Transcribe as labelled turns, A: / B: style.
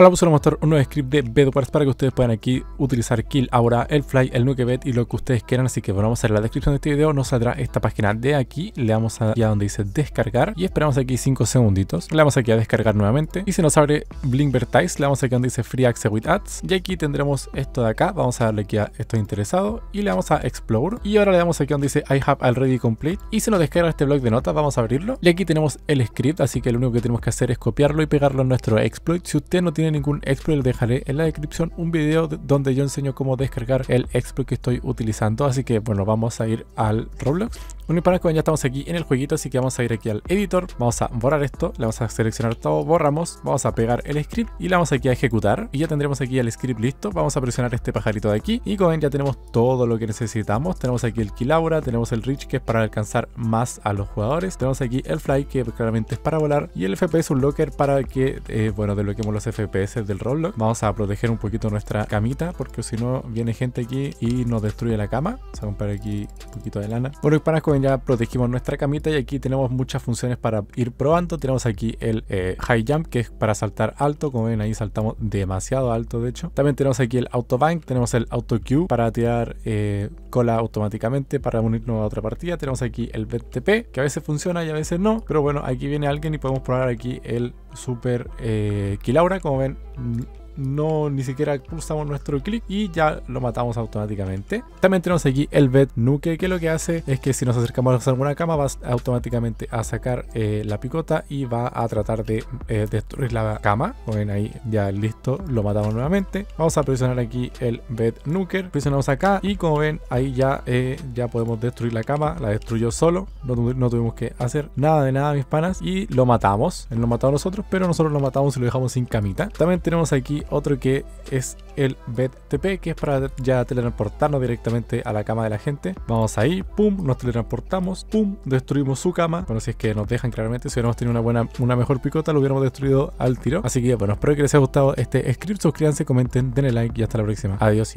A: Ahora vamos a mostrar un nuevo script de Bedwars para que ustedes puedan aquí utilizar Kill, ahora el Fly, el Nukebet y lo que ustedes quieran. Así que vamos a ver la descripción de este video. Nos saldrá esta página de aquí. Le damos aquí a donde dice descargar y esperamos aquí 5 segunditos. Le damos aquí a descargar nuevamente y se nos abre vertice, Le damos aquí donde dice Free Access with Ads y aquí tendremos esto de acá. Vamos a darle aquí a estoy interesado y le vamos a Explore. Y ahora le damos aquí donde dice I have already complete y se nos descarga este blog de notas. Vamos a abrirlo y aquí tenemos el script. Así que lo único que tenemos que hacer es copiarlo y pegarlo en nuestro exploit. Si usted no tiene ningún exploit, dejaré en la descripción un video donde yo enseño cómo descargar el exploit que estoy utilizando. Así que bueno, vamos a ir al Roblox. Bueno, y para que ya estamos aquí en el jueguito, así que vamos a ir aquí al editor, vamos a borrar esto, le vamos a seleccionar todo, borramos, vamos a pegar el script y le vamos aquí a ejecutar. Y ya tendremos aquí el script listo, vamos a presionar este pajarito de aquí y con él ya tenemos todo lo que necesitamos. Tenemos aquí el Kilaura, tenemos el rich que es para alcanzar más a los jugadores, tenemos aquí el Fly que claramente es para volar y el FP es un locker para que, eh, bueno, de los FP ese del Roblox. Vamos a proteger un poquito nuestra camita porque si no viene gente aquí y nos destruye la cama. Vamos a comprar aquí un poquito de lana. Bueno, y para ya protegimos nuestra camita y aquí tenemos muchas funciones para ir probando. Tenemos aquí el eh, High Jump que es para saltar alto. Como ven ahí saltamos demasiado alto de hecho. También tenemos aquí el auto bank tenemos el Auto cue para tirar eh, cola automáticamente para unirnos a otra partida. Tenemos aquí el BTP, que a veces funciona y a veces no. Pero bueno, aquí viene alguien y podemos probar aquí el Super eh, Kilaura. Como ven, no ni siquiera pulsamos nuestro clic y ya lo matamos automáticamente. También tenemos aquí el Bed Nuke que lo que hace es que si nos acercamos a alguna cama va automáticamente a sacar eh, la picota y va a tratar de eh, destruir la cama. Ven ahí ya listo, lo matamos nuevamente. Vamos a presionar aquí el Bed Nuker, presionamos acá y como ven ahí ya, eh, ya podemos destruir la cama, la destruyó solo, no, no tuvimos que hacer nada de nada mis panas y lo matamos. Él lo mató a nosotros, pero nosotros lo matamos y lo dejamos sin camita. También tenemos aquí otro que es el BTP, que es para ya teletransportarnos directamente a la cama de la gente. Vamos ahí, pum, nos teletransportamos, pum, destruimos su cama. Bueno, si es que nos dejan claramente, si hubiéramos tenido una buena, una mejor picota, lo hubiéramos destruido al tiro. Así que bueno, espero que les haya gustado este script. Suscríbanse, comenten, denle like y hasta la próxima. Adiós.